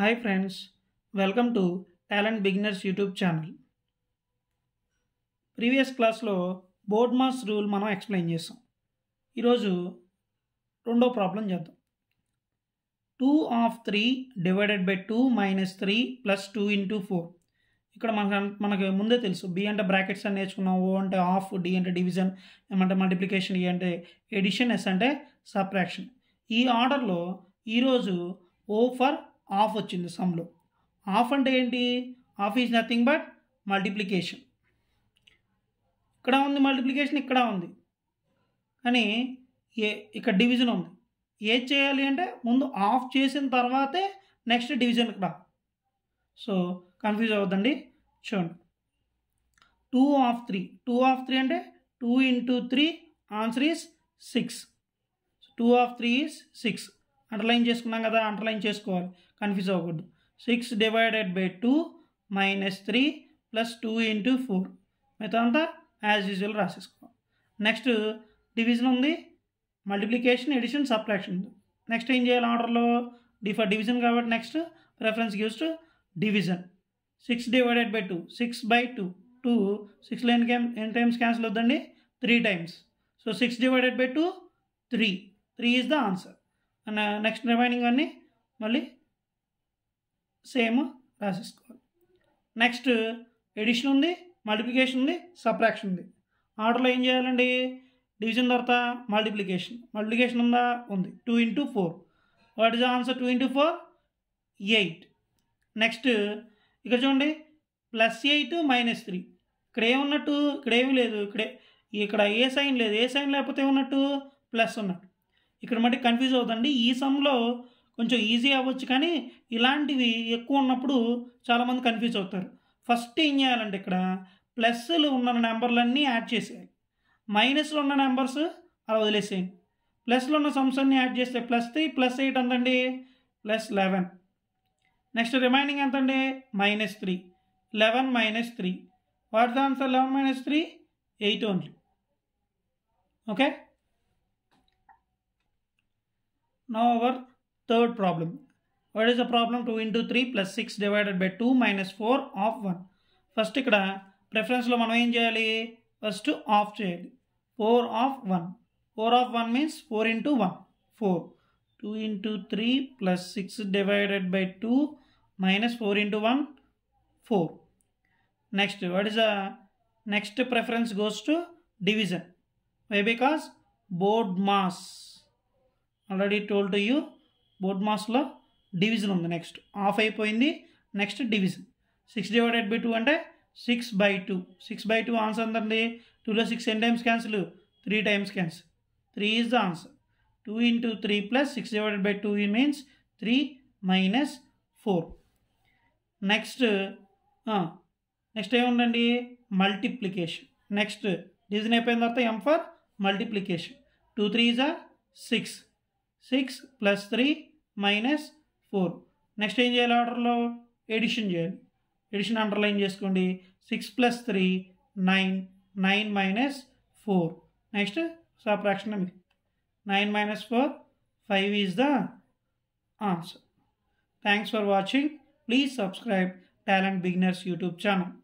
Hi friends welcome to talent beginners YouTube channel previous క్లాస్లో BODMAS rule మనం explain చేస్తాం ఈరోజు రెండో ప్రాబ్లం చేద్దాం two of three divided by two minus three plus two into four ఇక్కడ మనకు మనకి ముందే తెలుసు బి అంటే బ్రాకెట్స్ అని నేర్చుకున్నాం ఓ అంటే ఆఫ్ డి అంటే డివిజన్ ఏమంటే మల్టిప్లికేషన్ ఈ అంటే ఎడిషన్ ఎస్ అంటే సబ్ట్రాక్షన్ ఈ ఆర్డర్లో ఈరోజు ఓ ఫర్ ఆఫ్ వచ్చింది సమ్లో ఆఫ్ అంటే ఏంటి of is nothing but multiplication ఇక్కడ ఉంది మల్టిప్లికేషన్ ఇక్కడ ఉంది కానీ ఏ ఇక్కడ డివిజన్ ఉంది ఏం చేయాలి అంటే ముందు ఆఫ్ చేసిన తర్వాతే నెక్స్ట్ డివిజన్ ఇక్కడ సో కన్ఫ్యూజ్ అవ్వద్దండి చూడండి two of three two of three అంటే two into three answer is six two of three is six underline చేసుకున్నాం కదా అండర్లైన్ చేసుకోవాలి కన్ఫ్యూజ్ అవ్వకూడదు six divided by two minus three plus two into four మిగతా అంతా as usual రాసేసుకోవాలి next division ఉంది multiplication addition subtraction next ఏం చేయాలి ఆర్డర్లో డి ఫర్ డివిజన్ కాబట్టి next preference gives to division six divided by two six by two two సిక్స్లో లైన్ క్యామ్ ఎన్ని టైమ్స్ క్యాన్సిల్ అవుతుందండి three times so six divided by two three three is the answer next remaining అన్నీ మళ్ళీ same రాసేసుకోవాలి next addition ఉంది multiplication ఉంది సప్రాక్షన్ ఉంది ఆర్డర్లో ఏం చేయాలండి డివిజన్ తర్వాత మల్టిప్లికేషన్ మల్టిప్లికేషన్ ఉందా ఉంది two into four what is answer two into four eight next ఇక్కడ చూడండి ప్లస్ ఎయిట్ మైనస్ త్రీ ఇక్కడ ఏమున్నట్టు ఇక్కడ ఏమీ లేదు ఇక్కడే ఇక్కడ ఏ సైన్ లేదు ఏ సైన్ లేకపోతే ఉన్నట్టు ప్లస్ ఉన్నట్టు ఇక్కడ మట్టి కన్ఫ్యూజ్ అవుతుంది ఈ సమ్లో కొంచెం ఈజీ అవ్వచ్చు కానీ ఇలాంటివి ఎక్కువ ఉన్నప్పుడు చాలామంది కన్ఫ్యూజ్ అవుతారు ఫస్ట్ ఏం చేయాలంటే ఇక్కడ ప్లస్లు ఉన్న నెంబర్లన్నీ యాడ్ చేసేయాలి మైనస్లు ఉన్న నెంబర్స్ అలా వదిలేసేయండి ప్లస్లో ఉన్న సమ్స్ అన్ని యాడ్ చేస్తే ప్లస్ త్రీ ప్లస్ ఎయిట్ ఎంతండి ప్లస్ లెవెన్ నెక్స్ట్ రిమైనింగ్ ఎంతండి minus three eleven minus three what the answer eleven minus three eight only okay Now our third problem. What is the problem? Two into three plus six divided by two minus four of one first ఇక్కడ ప్రిఫరెన్స్లో మనం ఏం చేయాలి first of చేయాలి four of one four of one means four into one four two into three plus six divided by two minus four into one four next what is a next preference goes to division why because BODMAS already told to you బోర్డ్ మాస్లో division ఉంది next of అయిపోయింది next division six divided by two అంటే six by two six by two answer ఉందండి టూలో six ఎన్ times cancel three times cancel three is the answer two into three plus six divided by two means three minus four next next ఏముందండి multiplication next division అయిపోయిన తర్వాత M for multiplication two three జా six six plus three minus four next ఏం చేయాలి ఆర్డర్లో addition చేయాలి addition underline చేసుకోండి six plus three nine nine minus four next subtraction మీకు nine minus four five is the answer thanks for watching please subscribe talent beginners YouTube channel